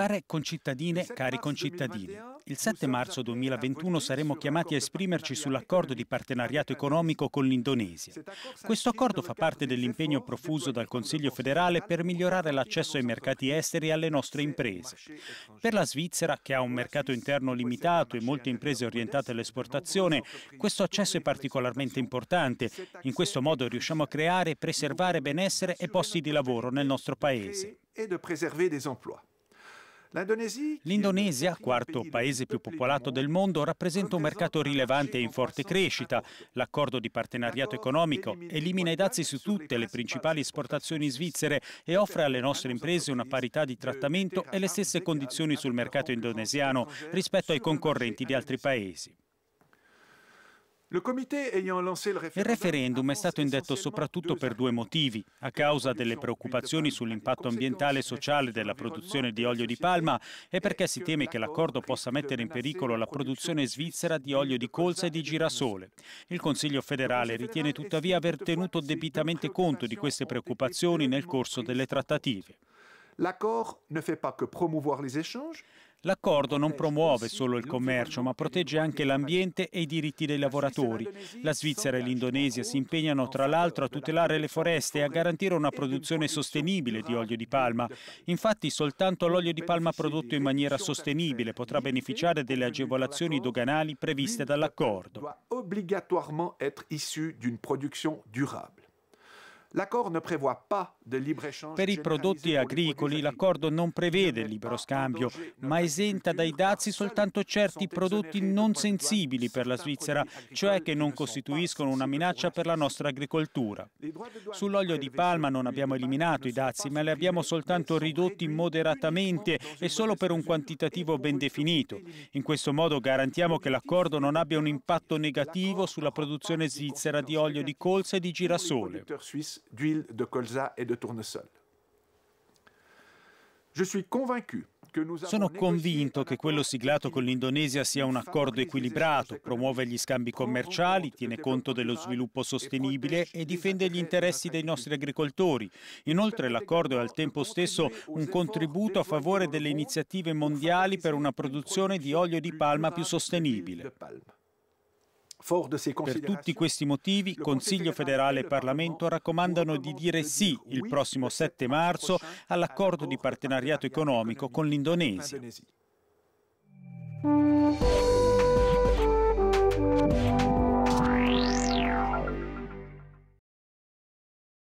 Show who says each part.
Speaker 1: Care concittadine, cari concittadini, il 7 marzo 2021 saremo chiamati a esprimerci sull'accordo di partenariato economico con l'Indonesia. Questo accordo fa parte dell'impegno profuso dal Consiglio federale per migliorare l'accesso ai mercati esteri e alle nostre imprese. Per la Svizzera, che ha un mercato interno limitato e molte imprese orientate all'esportazione, questo accesso è particolarmente importante. In questo modo riusciamo a creare e preservare benessere e posti di lavoro nel nostro Paese e di preservare des emplois. L'Indonesia, quarto paese più popolato del mondo, rappresenta un mercato rilevante e in forte crescita. L'accordo di partenariato economico elimina i dazi su tutte le principali esportazioni svizzere e offre alle nostre imprese una parità di trattamento e le stesse condizioni sul mercato indonesiano rispetto ai concorrenti di altri paesi. Il referendum è stato indetto soprattutto per due motivi, a causa delle preoccupazioni sull'impatto ambientale e sociale della produzione di olio di palma e perché si teme che l'accordo possa mettere in pericolo la produzione svizzera di olio di colza e di girasole. Il Consiglio federale ritiene tuttavia aver tenuto debitamente conto di queste preoccupazioni nel corso delle trattative. L'accordo ne fa pas que promouvoir les échanges. L'accordo non promuove solo il commercio, ma protegge anche l'ambiente e i diritti dei lavoratori. La Svizzera e l'Indonesia si impegnano tra l'altro a tutelare le foreste e a garantire una produzione sostenibile di olio di palma. Infatti soltanto l'olio di palma prodotto in maniera sostenibile potrà beneficiare delle agevolazioni doganali previste dall'accordo. Doit obligatoirement être issu una produzione durable. Per i prodotti agricoli l'accordo non prevede il libero scambio, ma esenta dai dazi soltanto certi prodotti non sensibili per la Svizzera, cioè che non costituiscono una minaccia per la nostra agricoltura. Sull'olio di palma non abbiamo eliminato i dazi, ma li abbiamo soltanto ridotti moderatamente e solo per un quantitativo ben definito. In questo modo garantiamo che l'accordo non abbia un impatto negativo sulla produzione svizzera di olio di colza e di girasole d'huile de colza e de tournesol. Sono convinto che quello siglato con l'Indonesia sia un accordo equilibrato, promuove gli scambi commerciali, tiene conto dello sviluppo sostenibile e difende gli interessi dei nostri agricoltori. Inoltre l'accordo è al tempo stesso un contributo a favore delle iniziative mondiali per una produzione di olio di palma più sostenibile. Per tutti questi motivi, Consiglio federale e Parlamento raccomandano di dire sì il prossimo 7 marzo all'accordo di partenariato economico con l'Indonesia.